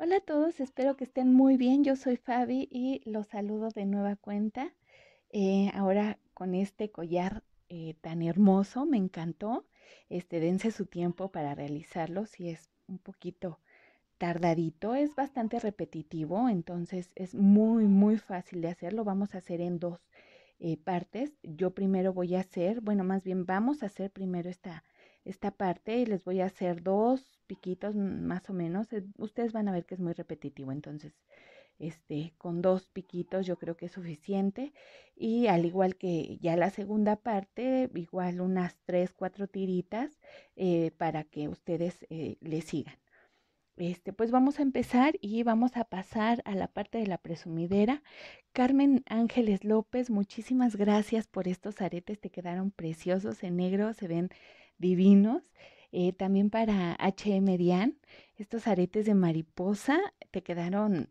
Hola a todos, espero que estén muy bien. Yo soy Fabi y los saludo de nueva cuenta. Eh, ahora con este collar eh, tan hermoso, me encantó. Este, dense su tiempo para realizarlo si es un poquito tardadito, es bastante repetitivo, entonces es muy, muy fácil de hacerlo. Vamos a hacer en dos eh, partes. Yo primero voy a hacer, bueno, más bien vamos a hacer primero esta esta parte y les voy a hacer dos piquitos mm, más o menos. Eh, ustedes van a ver que es muy repetitivo, entonces este, con dos piquitos yo creo que es suficiente. Y al igual que ya la segunda parte, igual unas tres, cuatro tiritas eh, para que ustedes eh, le sigan. Este, pues vamos a empezar y vamos a pasar a la parte de la presumidera. Carmen Ángeles López, muchísimas gracias por estos aretes, te quedaron preciosos en negro, se ven divinos. Eh, también para HM Dian, estos aretes de mariposa te quedaron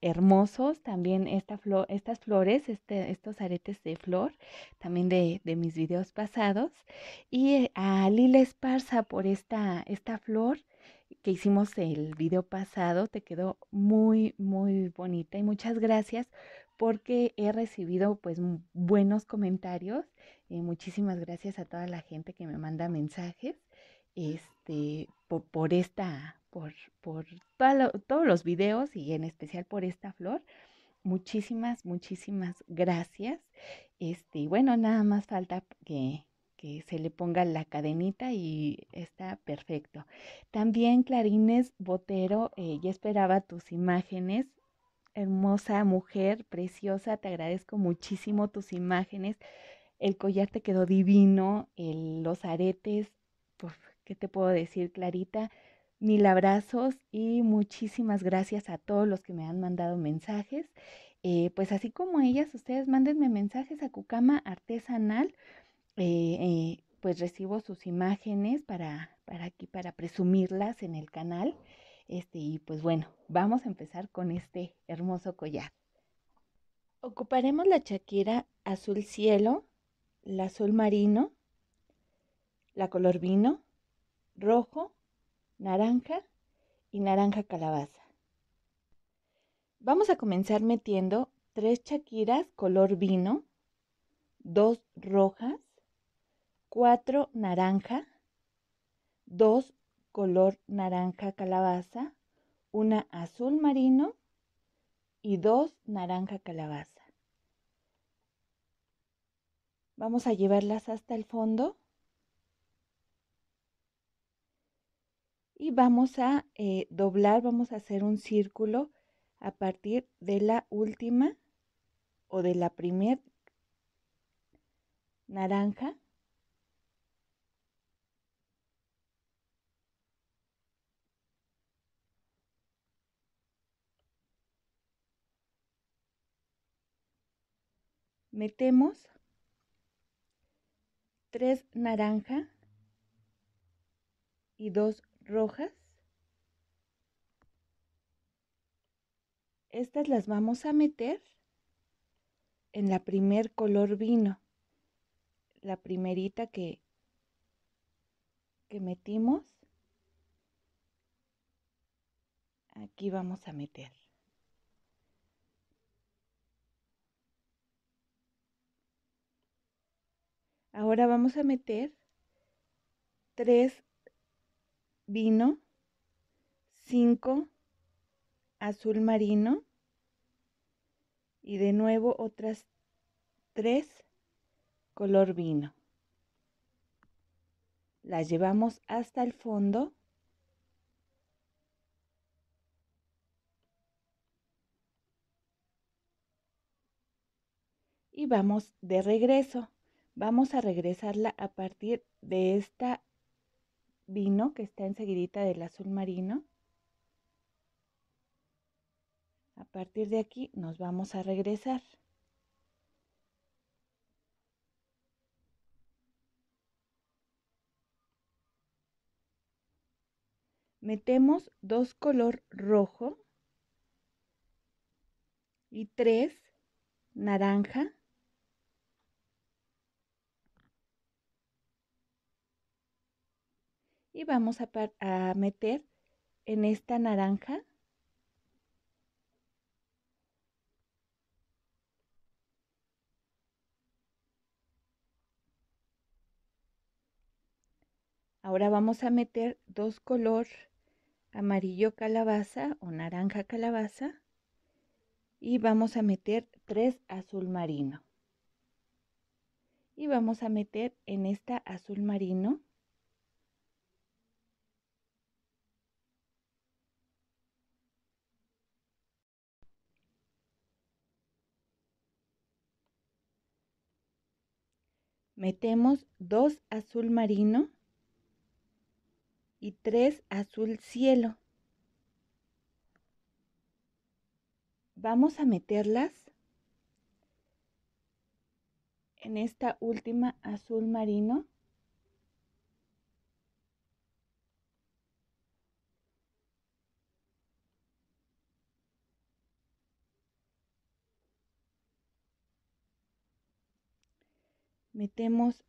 hermosos. También esta estas flores, este, estos aretes de flor, también de, mis videos pasados. Y eh, a Lila Esparza por esta, esta flor que hicimos el video pasado, te quedó muy, muy bonita. Y muchas gracias porque he recibido pues buenos comentarios eh, muchísimas gracias a toda la gente que me manda mensajes este, por, esta, por, por todos los videos y en especial por esta flor. Muchísimas, muchísimas gracias. Este, bueno, nada más falta que, que se le ponga la cadenita y está perfecto. También Clarines Botero, eh, ya esperaba tus imágenes. Hermosa mujer, preciosa, te agradezco muchísimo tus imágenes. El collar te quedó divino, los aretes, pues, ¿qué te puedo decir, Clarita? Mil abrazos y muchísimas gracias a todos los que me han mandado mensajes. Eh, pues así como ellas, ustedes mándenme mensajes a Cucama Artesanal. Eh, eh, pues recibo sus imágenes para, aquí, para presumirlas en el canal. Este, y pues bueno, vamos a empezar con este hermoso collar. Ocuparemos la chaquera azul cielo azul marino, la color vino, rojo, naranja y naranja calabaza. Vamos a comenzar metiendo tres chaquiras color vino, dos rojas, cuatro naranja, dos color naranja calabaza, una azul marino y dos naranja calabaza. Vamos a llevarlas hasta el fondo. Y vamos a eh, doblar, vamos a hacer un círculo a partir de la última o de la primer naranja. Metemos tres naranja y dos rojas. Estas las vamos a meter en la primer color vino. La primerita que, que metimos. Aquí vamos a meter. Ahora vamos a meter tres vino, cinco azul marino y de nuevo otras tres color vino. Las llevamos hasta el fondo. Y vamos de regreso. Vamos a regresarla a partir de esta vino que está enseguida del azul marino. A partir de aquí nos vamos a regresar. Metemos dos color rojo y tres naranja y vamos a, meter en esta naranja Ahora vamos a meter dos color amarillo calabaza o naranja calabaza y vamos a meter tres azul marino. Y vamos a meter en esta azul marino metemos dos azul marino y tres azul cielo. Vamos a meterlas en esta última azul marino metemos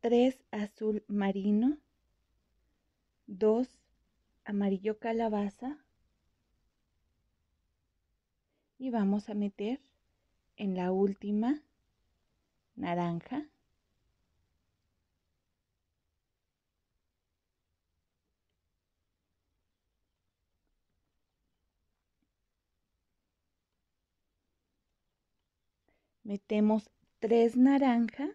tres azul marino, dos amarillo calabaza y vamos a meter en la última naranja. Metemos tres naranja.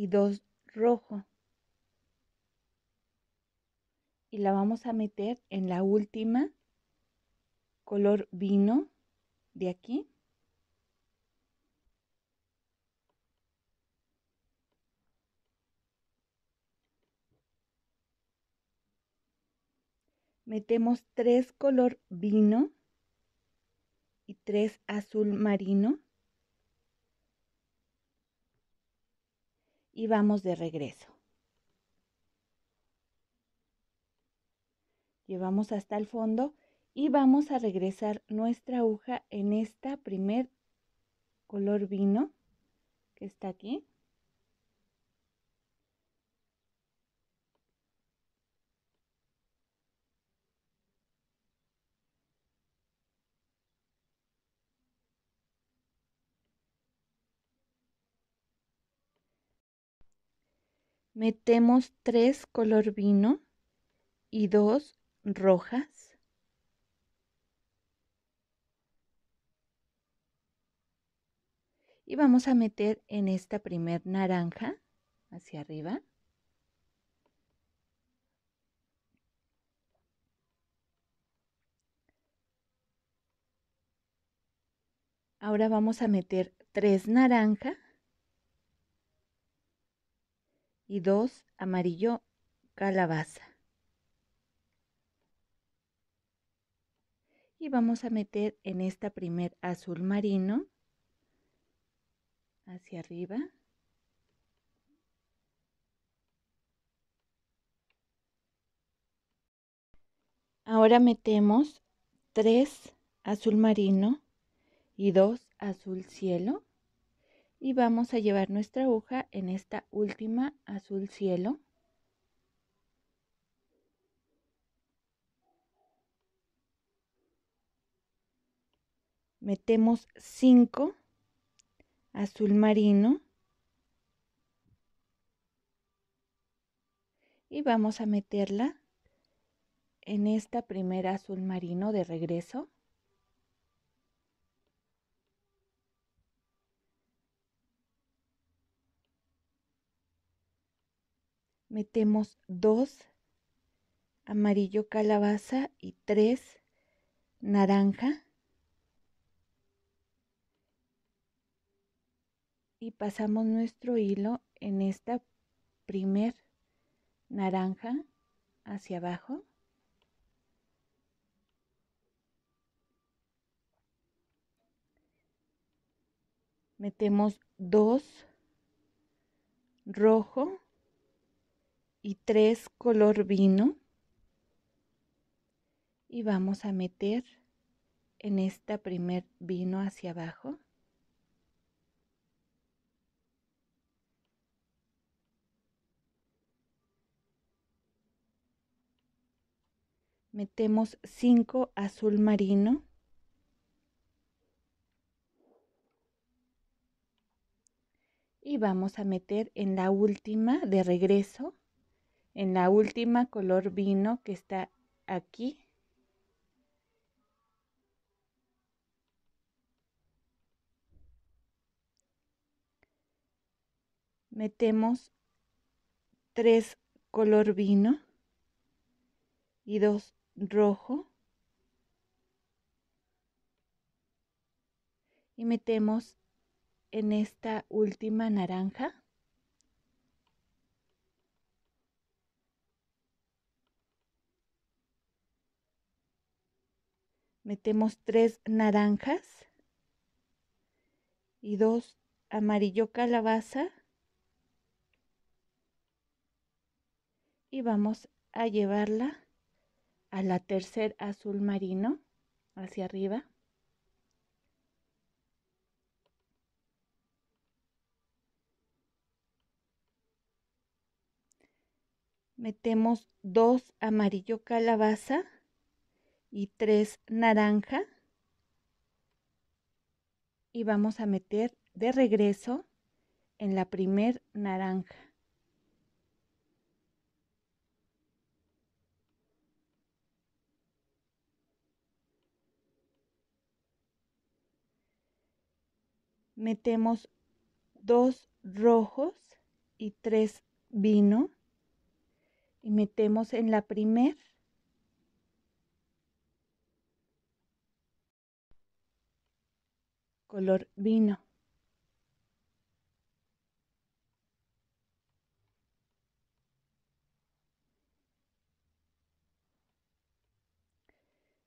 y dos rojo. Y la vamos a meter en la última, color vino de aquí. Metemos tres color vino y tres azul marino. y vamos de regreso. Llevamos hasta el fondo y vamos a regresar nuestra aguja en esta primer color vino que está aquí. Metemos tres color vino y dos rojas. Y vamos a meter en esta primer naranja hacia arriba. Ahora vamos a meter tres naranjas y dos amarillo calabaza. Y vamos a meter en esta primer azul marino hacia arriba. Ahora metemos tres azul marino y dos azul cielo y vamos a llevar nuestra aguja en esta última azul cielo metemos 5 azul marino y vamos a meterla en esta primera azul marino de regreso metemos dos amarillo calabaza y tres naranja y pasamos nuestro hilo en esta primer naranja hacia abajo metemos dos rojo y tres color vino. Y vamos a meter en esta primer vino hacia abajo. Metemos cinco azul marino. Y vamos a meter en la última de regreso en la última color vino que está aquí. Metemos tres color vino y dos rojo. Y metemos en esta última naranja. metemos tres naranjas y dos amarillo calabaza y vamos a llevarla a la tercer azul marino hacia arriba metemos dos amarillo calabaza y tres naranja. Y vamos a meter de regreso en la primer naranja. Metemos dos rojos y tres vino y metemos en la primer color vino.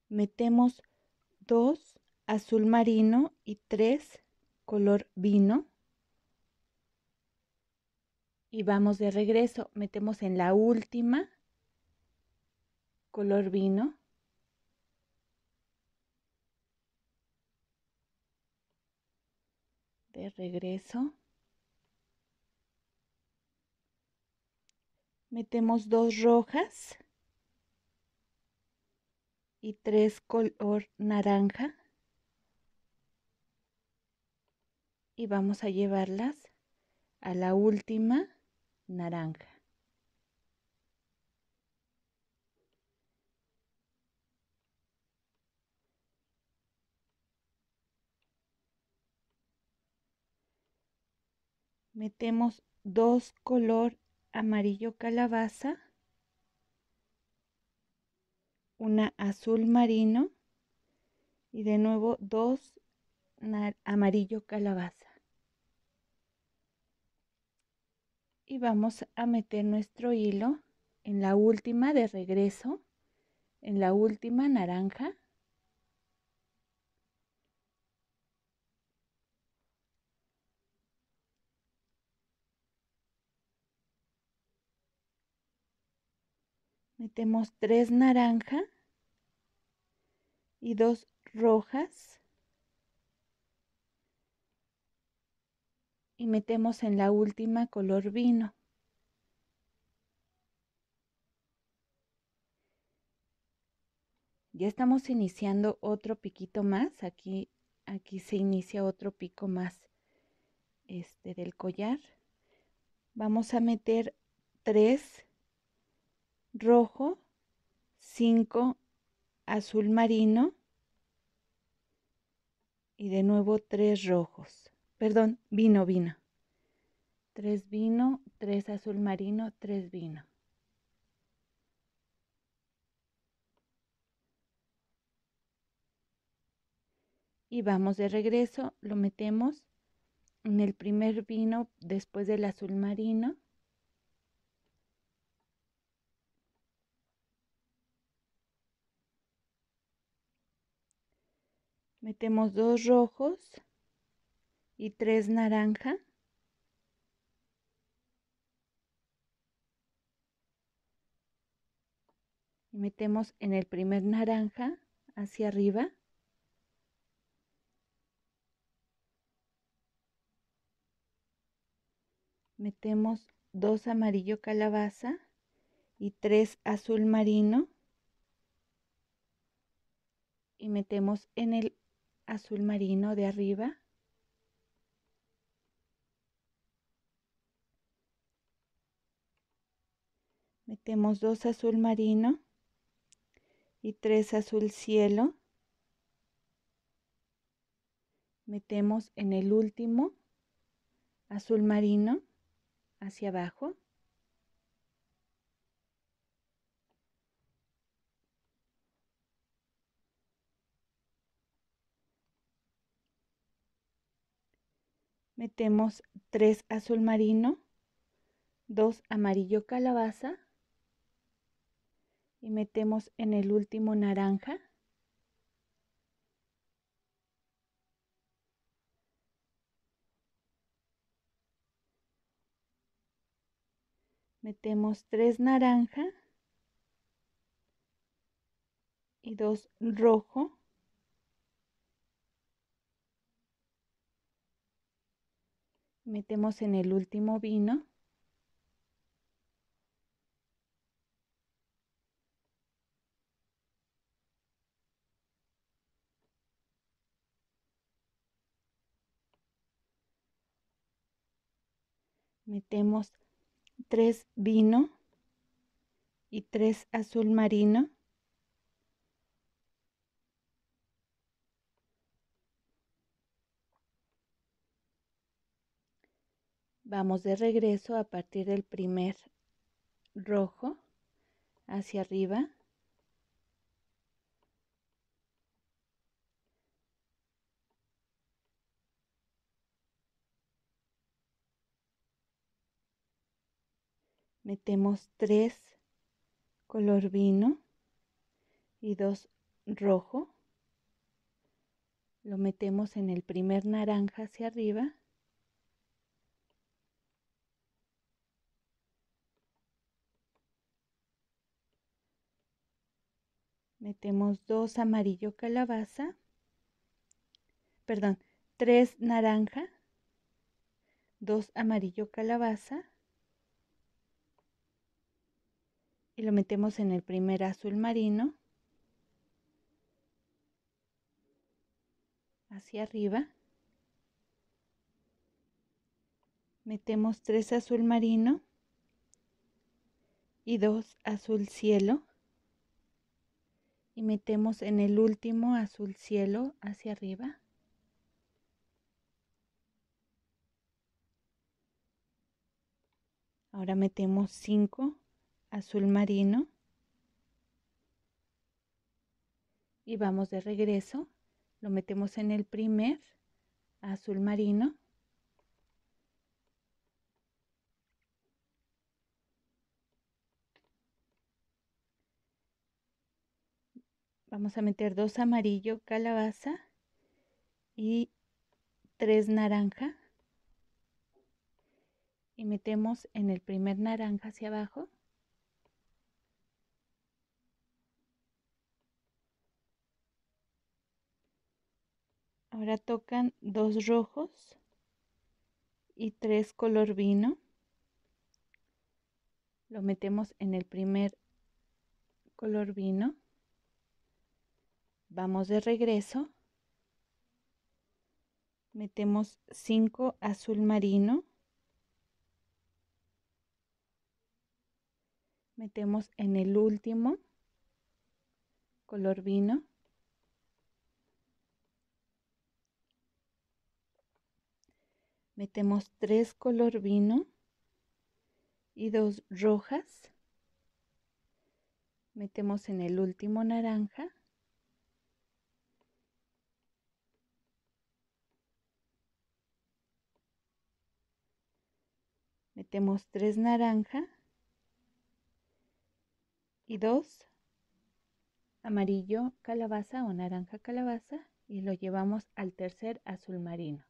Metemos dos azul marino y tres color vino. Y vamos de regreso, metemos en la última color vino. de regreso. Metemos dos rojas y tres color naranja. Y vamos a llevarlas a la última naranja. metemos dos color amarillo calabaza, una azul marino y de nuevo dos amarillo calabaza. Y vamos a meter nuestro hilo en la última de regreso, en la última naranja Metemos tres naranja y dos rojas. Y metemos en la última color vino. Ya estamos iniciando otro piquito más. Aquí, aquí se inicia otro pico más este, del collar. Vamos a meter tres rojo, 5 azul marino y de nuevo 3 rojos. Perdón, vino, vino. 3 vino, 3 azul marino, 3 vino. Y vamos de regreso, lo metemos en el primer vino después del azul marino Metemos dos rojos y tres naranja. Y metemos en el primer naranja hacia arriba. Metemos dos amarillo calabaza y tres azul marino y metemos en el azul marino de arriba. Metemos dos azul marino y tres azul cielo. Metemos en el último azul marino hacia abajo. metemos 3 azul marino, 2 amarillo calabaza y metemos en el último naranja. Metemos 3 naranja y 2 rojo. Metemos en el último vino. Metemos tres vino y tres azul marino. Vamos de regreso a partir del primer rojo hacia arriba. Metemos tres color vino y dos rojo. Lo metemos en el primer naranja hacia arriba. Metemos dos amarillo calabaza, perdón, tres naranja, dos amarillo calabaza y lo metemos en el primer azul marino hacia arriba. Metemos tres azul marino y dos azul cielo y metemos en el último azul cielo hacia arriba. Ahora metemos 5 azul marino y vamos de regreso. Lo metemos en el primer azul marino Vamos a meter dos amarillo calabaza y tres naranja. Y metemos en el primer naranja hacia abajo. Ahora tocan dos rojos y tres color vino. Lo metemos en el primer color vino. Vamos de regreso. Metemos 5 azul marino. Metemos en el último color vino. Metemos 3 color vino y dos rojas. Metemos en el último naranja. metemos tres naranja y dos amarillo calabaza o naranja calabaza y lo llevamos al tercer azul marino.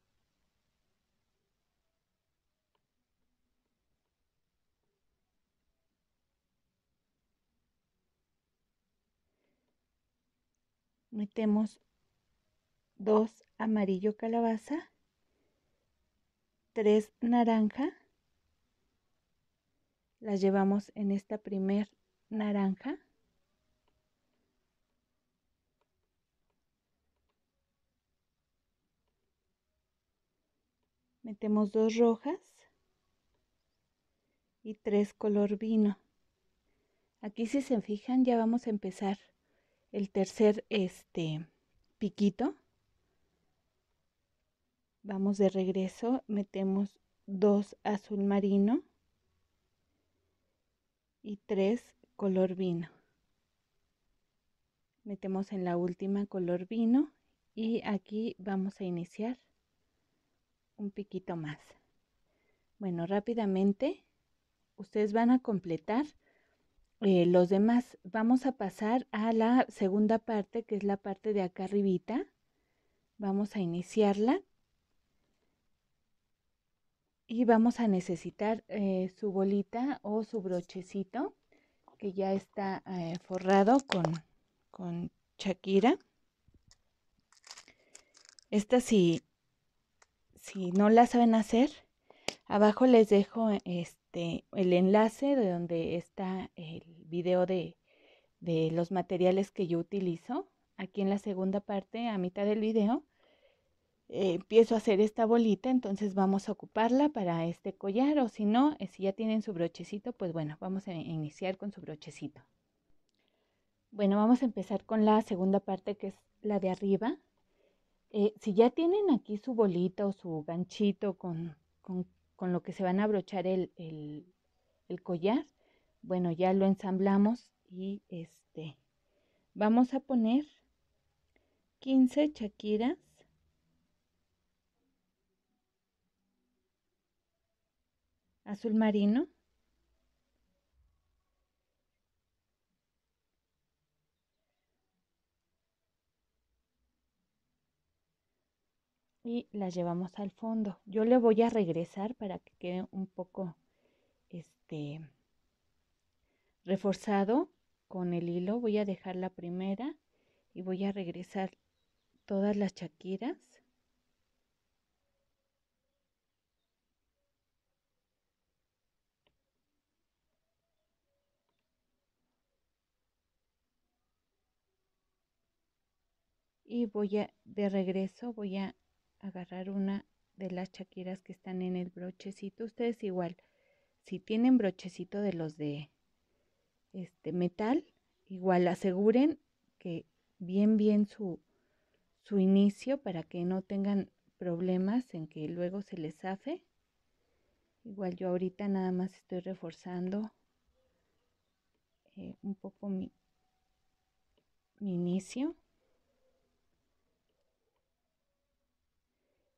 Metemos dos amarillo calabaza, tres naranja las llevamos en esta primer naranja. Metemos dos rojas y tres color vino. Aquí si se fijan ya vamos a empezar el tercer este piquito. Vamos de regreso, metemos dos azul marino y tres color vino. Metemos en la última color vino y aquí vamos a iniciar un piquito más. Bueno, rápidamente ustedes van a completar eh, los demás. Vamos a pasar a la segunda parte que es la parte de acá arribita. Vamos a iniciarla y vamos a necesitar eh, su bolita o su brochecito que ya está eh, forrado con, con Shakira. Esta si, si no la saben hacer, abajo les dejo eh, este, el enlace de donde está el video de, de los materiales que yo utilizo. Aquí en la segunda parte, a mitad del video, eh, empiezo a hacer esta bolita, entonces vamos a ocuparla para este collar o si no, eh, si ya tienen su brochecito, pues bueno, vamos a e, iniciar con su brochecito. Bueno, vamos a empezar con la segunda parte que es la de arriba. Eh, si ya tienen aquí su bolita o su ganchito con, con, con lo que se van a brochar el, el, collar, bueno, ya lo ensamblamos y este, vamos a poner 15 chaquiras azul marino. Y la llevamos al fondo. Yo le voy a regresar para que quede un poco este reforzado con el hilo. Voy a dejar la primera y voy a regresar todas las chaquiras. y voy a, de regreso voy a agarrar una de las chaqueras que están en el brochecito. Ustedes igual, si tienen brochecito de los de este metal, igual aseguren que bien bien su, su inicio para que no tengan problemas en que luego se les zafe. Igual yo ahorita nada más estoy reforzando eh, un poco mi, mi inicio.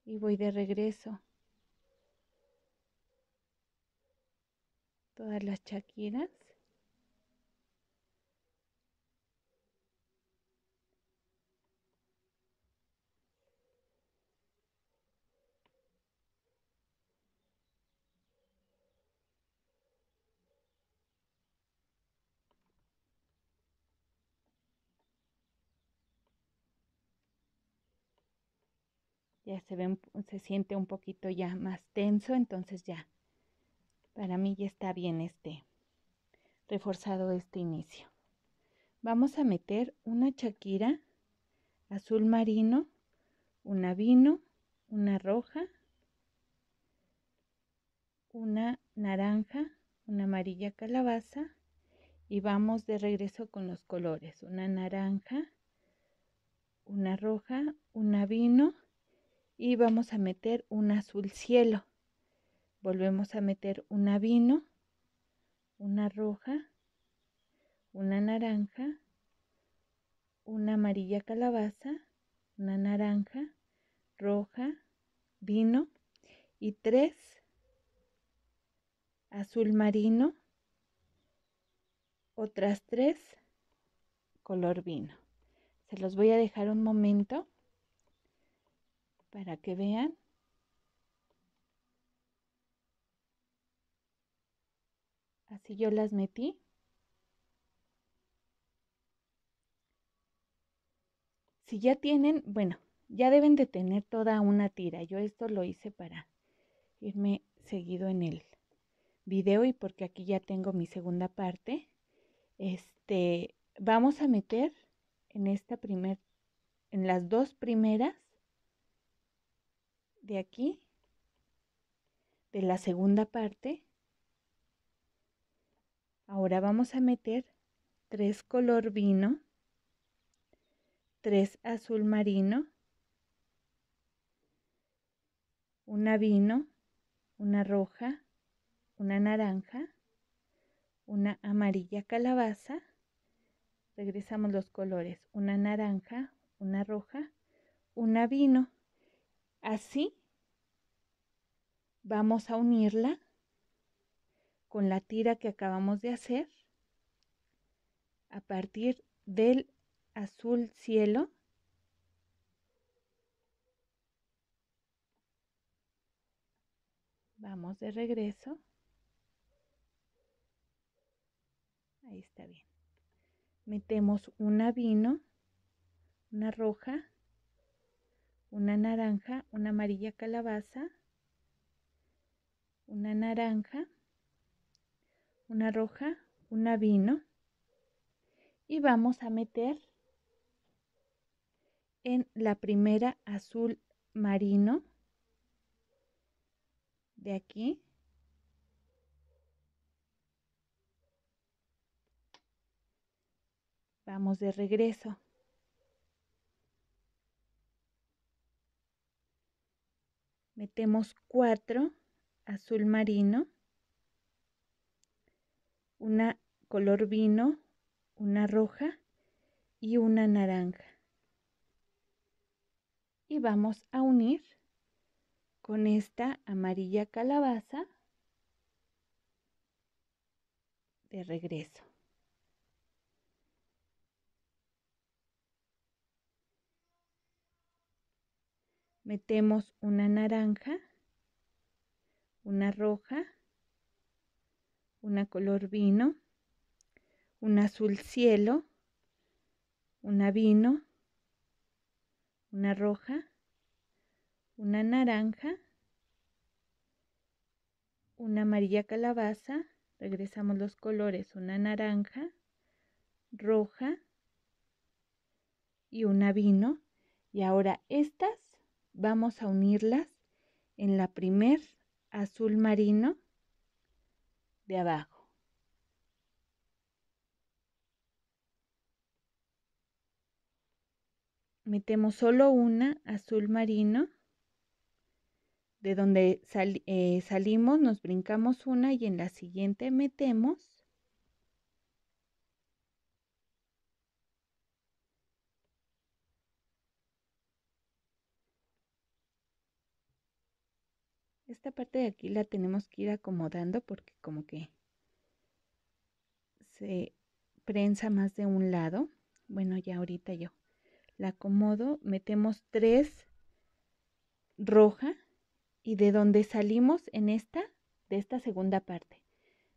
y voy de regreso. Todas las chaquinas ya se, ve, se siente un poquito ya más tenso, entonces ya, para mí ya está bien este, reforzado este inicio. Vamos a meter una chaquira azul marino, una vino, una roja, una naranja, una amarilla calabaza y vamos de regreso con los colores, una naranja, una roja, una vino y vamos a meter un azul cielo. Volvemos a meter una vino, una roja, una naranja, una amarilla calabaza, una naranja, roja, vino y tres azul marino, otras tres color vino. Se los voy a dejar un momento para que vean. Así yo las metí. Si ya tienen, bueno, ya deben de tener toda una tira. Yo esto lo hice para irme seguido en el video y porque aquí ya tengo mi segunda parte. Este, vamos a meter en esta primera. en las dos primeras de aquí, de la segunda parte. Ahora vamos a meter tres color vino, tres azul marino, una vino, una roja, una naranja, una amarilla calabaza, regresamos los colores, una naranja, una roja, una vino Así vamos a unirla con la tira que acabamos de hacer a partir del azul cielo vamos de regreso ahí está bien metemos una vino una roja una naranja, una amarilla calabaza, una naranja, una roja, una vino y vamos a meter en la primera azul marino de aquí vamos de regreso metemos 4 azul marino, una color vino, una roja y una naranja. Y vamos a unir con esta amarilla calabaza de regreso. metemos una naranja, una roja, una color vino, un azul cielo, una vino, una roja, una naranja, una amarilla calabaza, regresamos los colores, una naranja, roja y una vino. Y ahora estas vamos a unirlas en la primer azul marino de abajo. Metemos solo una azul marino, de donde eh, salimos, nos brincamos una y en la siguiente metemos esta parte de aquí la tenemos que ir acomodando porque como que se prensa más de un lado. Bueno, ya ahorita yo la acomodo, metemos tres roja y de donde salimos en esta, de esta segunda parte,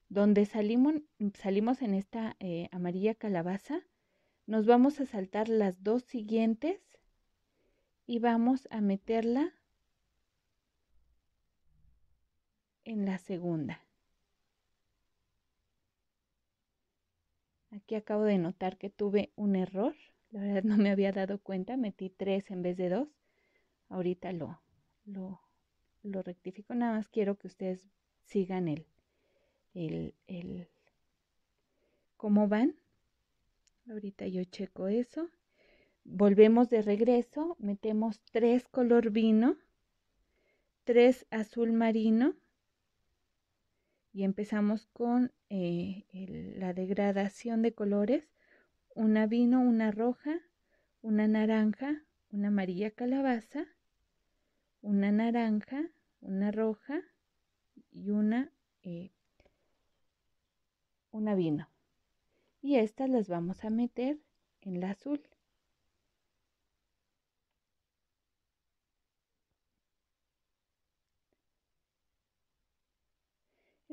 donde salimos, salimos en esta eh, amarilla calabaza, nos vamos a saltar las dos siguientes y vamos a meterla en la segunda. Aquí acabo de notar que tuve un error. La verdad no me había dado cuenta. Metí tres en vez de 2. Ahorita lo, lo, rectifico. Nada más quiero que ustedes sigan el, cómo van. Ahorita yo checo eso. Volvemos de regreso. Metemos 3 color vino. 3 azul marino y empezamos con eh, la degradación de colores, una vino, una roja, una naranja, una amarilla calabaza, una naranja, una roja y una, eh, una vino. Y estas las vamos a meter en la azul.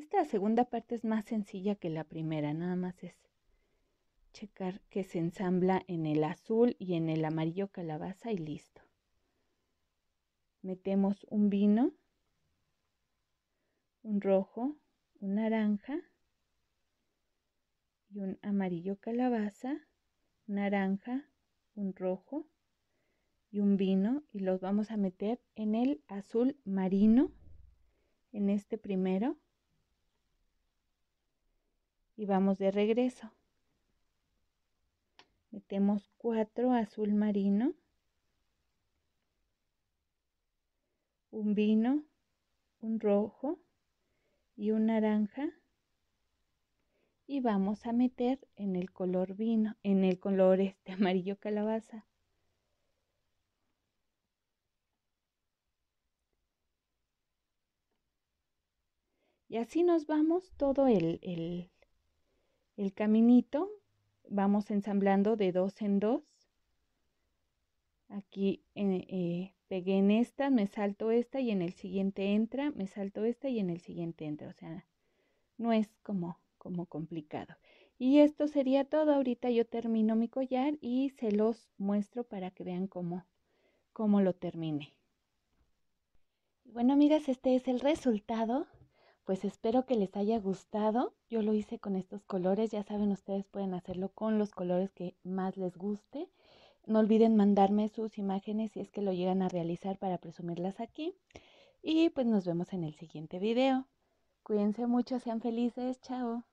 Esta segunda parte es más sencilla que la primera, nada más es checar que se ensambla en el azul y en el amarillo calabaza y listo. Metemos un vino, un rojo, un naranja y un amarillo calabaza, naranja, un rojo y un vino y los vamos a meter en el azul marino, en este primero y vamos de regreso. Metemos cuatro azul marino, un vino, un rojo y un naranja y vamos a meter en el color vino, en el color este amarillo calabaza. Y así nos vamos todo el, el caminito, vamos ensamblando de dos en dos. Aquí eh, eh, pegué en esta, me salto esta y en el siguiente entra, me salto esta y en el siguiente entra. O sea, no es como, como complicado. Y esto sería todo. Ahorita yo termino mi collar y se los muestro para que vean cómo, cómo lo terminé. Bueno, amigas, este es el resultado pues espero que les haya gustado. Yo lo hice con estos colores, ya saben, ustedes pueden hacerlo con los colores que más les guste. No olviden mandarme sus imágenes si es que lo llegan a realizar para presumirlas aquí. Y pues nos vemos en el siguiente video. Cuídense mucho, sean felices, chao.